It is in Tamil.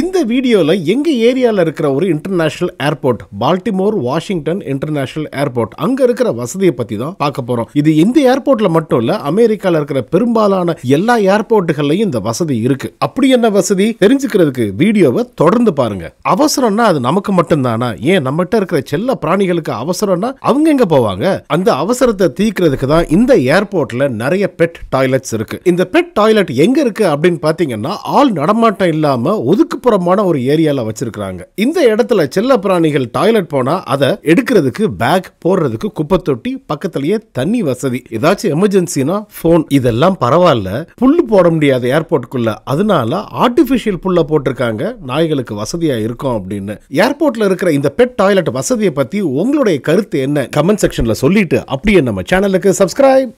இந்த வீடியோவில் எங்கள் ஏரியாவில் இருக்கிற ஒரு international airport Baltimore Washington international airport அங்கே இருக்கிற வசதியை பற்றி தான் பார்க்க போகிறோம் இது இந்த ஏர்போர்ட்டில் மட்டும் இல்லை அமெரிக்காவில் இருக்கிற பெரும்பாலான எல்லா ஏர்போர்ட்டுகள்லையும் இந்த வசதி இருக்கு அப்படி என்ன வசதி தெரிஞ்சுக்கிறதுக்கு வீடியோவை தொடர்ந்து பாருங்க அவசரம்னா அது நமக்கு மட்டும்தானா ஏன் நம்மகிட்ட இருக்கிற செல்ல பிராணிகளுக்கு அவசரம்னா அவங்க எங்க போவாங்க அந்த அவசரத்தை தீக்கிறதுக்கு தான் இந்த ஏர்போர்ட்டில் நிறைய பெட் டாய்லெட்ஸ் இருக்கு இந்த பெட் டாய்லெட் எங்க இருக்கு அப்படின்னு பார்த்தீங்கன்னா ஆள் நடமாட்டம் இல்லாமல் ஒதுக்கு உட்புறமான ஒரு ஏரியால வச்சிருக்காங்க இந்த இடத்துல செல்ல பிராணிகள் டாய்லெட் போனா அதை எடுக்கிறதுக்கு பேக் போடுறதுக்கு குப்பை தொட்டி பக்கத்திலேயே தண்ணி வசதி ஏதாச்சும் எமர்ஜென்சினா போன் இதெல்லாம் பரவாயில்ல புல்லு போட முடியாது ஏர்போர்ட்டுக்குள்ள அதனால ஆர்டிபிஷியல் புல்ல போட்டிருக்காங்க நாய்களுக்கு வசதியா இருக்கும் அப்படின்னு ஏர்போர்ட்ல இருக்கிற இந்த பெட் டாய்லெட் வசதியை பத்தி உங்களுடைய கருத்து என்ன கமெண்ட் செக்ஷன்ல சொல்லிட்டு அப்படியே நம்ம சேனலுக்கு சப்ஸ்கிரைப்